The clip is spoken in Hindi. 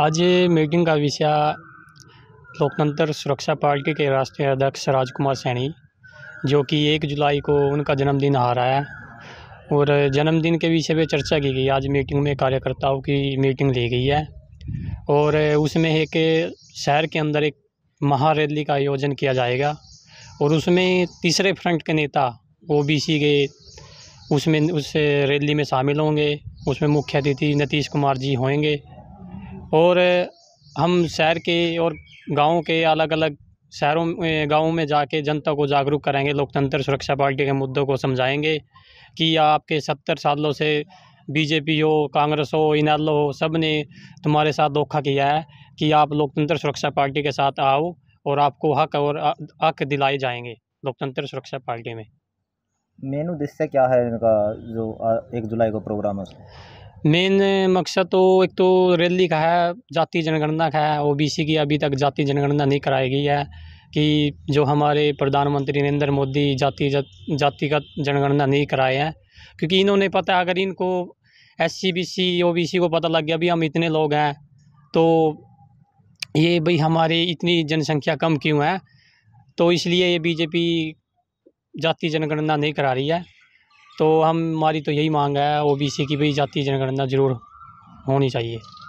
आज मीटिंग का विषय लोकतंत्र सुरक्षा पार्टी के राष्ट्रीय अध्यक्ष राजकुमार सैनी जो कि एक जुलाई को उनका जन्मदिन आ रहा है और जन्मदिन के विषय पर चर्चा की गई आज मीटिंग में कार्यकर्ताओं की मीटिंग ली गई है और उसमें एक शहर के अंदर एक महारैली का आयोजन किया जाएगा और उसमें तीसरे फ्रंट के नेता ओबीसी के उसमें उस रैली में शामिल होंगे उसमें मुख्य अतिथि नीतीश कुमार जी होंगे और हम शहर के और गाँव के अलग अलग शहरों में गाँव में जाके जनता को जागरूक करेंगे लोकतंत्र सुरक्षा पार्टी के मुद्दों को समझाएंगे कि आपके सत्तर सालों से बीजेपी हो कांग्रेस हो इनैलो हो सब ने तुम्हारे साथ धोखा किया है कि आप लोकतंत्र सुरक्षा पार्टी के साथ आओ और आपको हक और हक दिलाए जाएंगे लोकतंत्र सुरक्षा पार्टी में मेन उद्देश्य क्या है इनका जो एक जुलाई को प्रोग्राम है मेन मकसद तो एक तो रैली का है जाति जनगणना का है ओबीसी की अभी तक जाति जनगणना नहीं कराई गई है कि जो हमारे प्रधानमंत्री नरेंद्र मोदी जाति जाति जातिगत जनगणना नहीं कराए हैं क्योंकि इन्होंने पता अगर इनको S C B C O B C को पता लग गया अभी हम इतने लोग हैं तो ये भाई हमारी इतनी जनसंख्या कम क्यों है तो इसलिए ये बीजेपी जाति जनगणना नहीं करा रही है तो हम हमारी तो यही मांग है ओबीसी की भी जाति जनगणना ज़रूर होनी चाहिए